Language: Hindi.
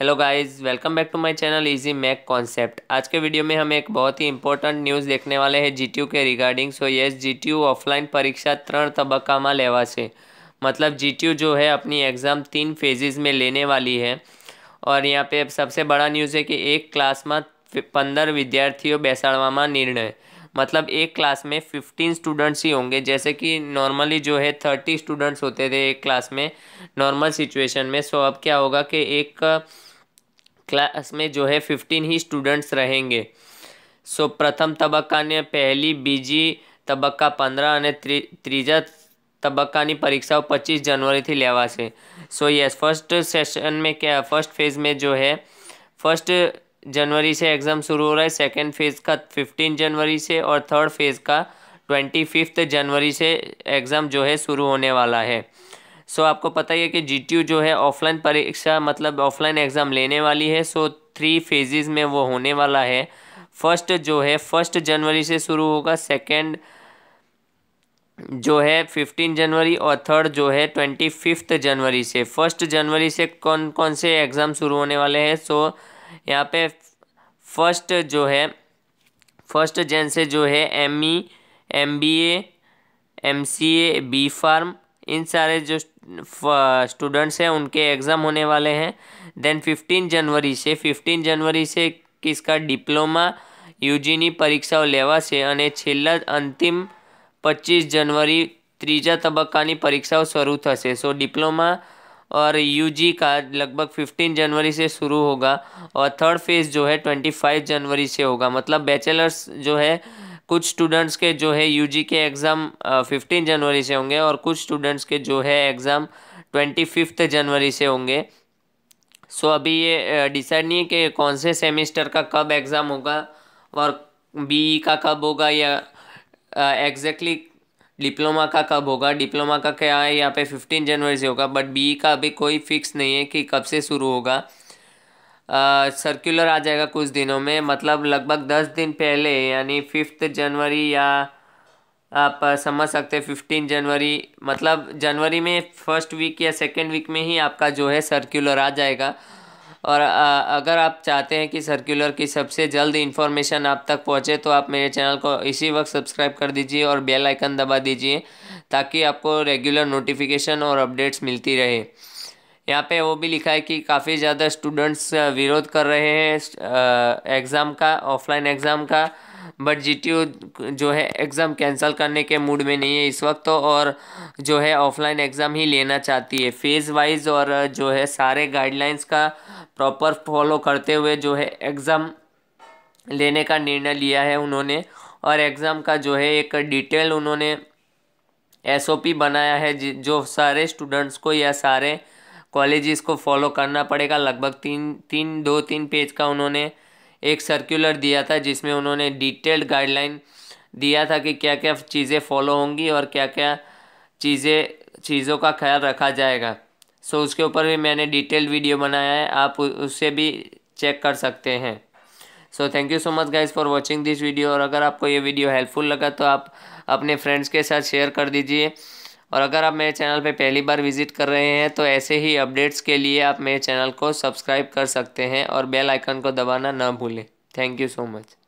hello guys welcome back to my channel easy mech concept आज के वीडियो में हम एक बहुत ही इंपॉर्टेंट न्यूज़ देखने वाले हैं जीटीयू के regarding so yes GTU offline परीक्षा में लेवा से मतलब जीटीयू जो है अपनी एग्ज़ाम तीन फेजेस में लेने वाली है और यहाँ पे सबसे बड़ा न्यूज़ है कि एक क्लास में पंद्रह विद्यार्थियों બેસાડવામાં निर्णय मतलब एक क्लास में फिफ्टीन स्टूडेंट्स ही होंगे जैसे कि नॉर्मली जो है थर्टी स्टूडेंट्स होते थे एक क्लास में नॉर्मल सिचुएशन में सो अब क्या होगा कि एक क्लास में जो है फिफ्टीन ही स्टूडेंट्स रहेंगे सो प्रथम पहली बीजी બીજી पंद्रह પંદર અને ત્રીજા ने परीक्षा पच्चीस जनवरी थी लेवा से सो यस फर्स्ट सेशन में क्या फर्स्ट फेज़ में जो है फर्स्ट जनवरी से एग्ज़ाम शुरू हो रहा है सेकेंड फेज़ का फिफ्टीन जनवरी से और थर्ड फेज़ का ट्वेंटी फिफ्थ जनवरी से एग्ज़ाम जो है शुरू होने वाला है सो so, आपको पता ही है कि जी जो है ऑफलाइन परीक्षा मतलब ऑफलाइन एग्ज़ाम लेने वाली है सो थ्री फेजेस में वो होने वाला है फर्स्ट जो है फर्स्ट जनवरी से शुरू होगा सेकेंड जो है फिफ्टीन जनवरी और थर्ड जो है ट्वेंटी फिफ्थ जनवरी से फर्स्ट जनवरी से कौन कौन से एग्ज़ाम शुरू होने वाले हैं सो so, यहाँ पे फर्स्ट जो है फर्स्ट जेन से जो है M E M B A M C A B pharm इन सारे जो स्टूडेंट्स हैं उनके एग्ज़ाम होने वाले हैं देन फिफ्टीन जनवरी से फिफ्टीन जनवरी से किसका डिप्लोमा यूजीनी યુજીની लेवा से अने छेला अंतिम पच्चीस जनवरी तीजा तबक्का परीक्षाओं शुरू थे सो डिप्लोमा और यूजी का लगभग 15 जनवरी से शुरू होगा और थर्ड फेज़ जो है 25 जनवरी से होगा मतलब बैचलर्स जो है कुछ स्टूडेंट्स के जो है यूजी के एग्ज़ाम 15 जनवरी से होंगे और कुछ स्टूडेंट्स के जो है एग्ज़ाम 25 जनवरी से होंगे सो अभी ये डिसाइड नहीं है कि कौन से सेमेस्टर का कब एग्ज़ाम होगा और बी e का कब होगा या एग्जैक्टली exactly डिप्लोमा का कब होगा डिप्लोमा का क्या है यहाँ पे फिफ्टीन जनवरी से होगा बट बी का अभी कोई फिक्स नहीं है कि कब से शुरू होगा सर्कुलर आ जाएगा कुछ दिनों में मतलब लगभग दस दिन पहले यानी फिफ्थ जनवरी या आप समझ सकते हैं फिफ्टीन जनवरी मतलब जनवरी में फर्स्ट वीक या सेकेंड वीक में ही आपका जो है सर्कुलर आ जाएगा और अगर आप चाहते हैं कि सर्कुलर की सबसे जल्द इन्फॉर्मेशन आप तक पहुंचे तो आप मेरे चैनल को इसी वक्त सब्सक्राइब कर दीजिए और बेल आइकन दबा दीजिए ताकि आपको रेगुलर नोटिफिकेशन और अपडेट्स मिलती रहे यहाँ पे वो भी लिखा है कि काफ़ी ज़्यादा स्टूडेंट्स विरोध कर रहे हैं एग्ज़ाम का ऑफलाइन एग्ज़ाम का बट जी जो है एग्ज़ाम कैंसिल करने के मूड में नहीं है इस वक्त तो और जो है ऑफलाइन एग्ज़ाम ही लेना चाहती है फेज़ वाइज और जो है सारे गाइडलाइंस का प्रॉपर फॉलो करते हुए जो है एग्ज़ाम लेने का निर्णय लिया है उन्होंने और एग्ज़ाम का जो है एक डिटेल उन्होंने एसओपी बनाया है जो सारे स्टूडेंट्स को या सारे कॉलेजेस को फॉलो करना पड़ेगा लगभग तीन तीन दो तीन पेज का उन्होंने एक सर्कुलर दिया था जिसमें उन्होंने डिटेल्ड गाइडलाइन दिया था कि क्या क्या चीज़ें फॉलो होंगी और क्या क्या चीज़ें चीज़ों का ख्याल रखा जाएगा सो उसके ऊपर भी मैंने डिटेल्ड वीडियो बनाया है आप उससे भी चेक कर सकते हैं so thank you so much guys for watching this video और अगर आपको ये वीडियो हेल्पफुल लगा तो आप अपने फ्रेंड्स के साथ शेयर कर दीजिए और अगर आप मेरे चैनल पे पहली बार विजिट कर रहे हैं तो ऐसे ही अपडेट्स के लिए आप मेरे चैनल को सब्सक्राइब कर सकते हैं और बेल आइकन को दबाना ना भूलें थैंक यू सो मच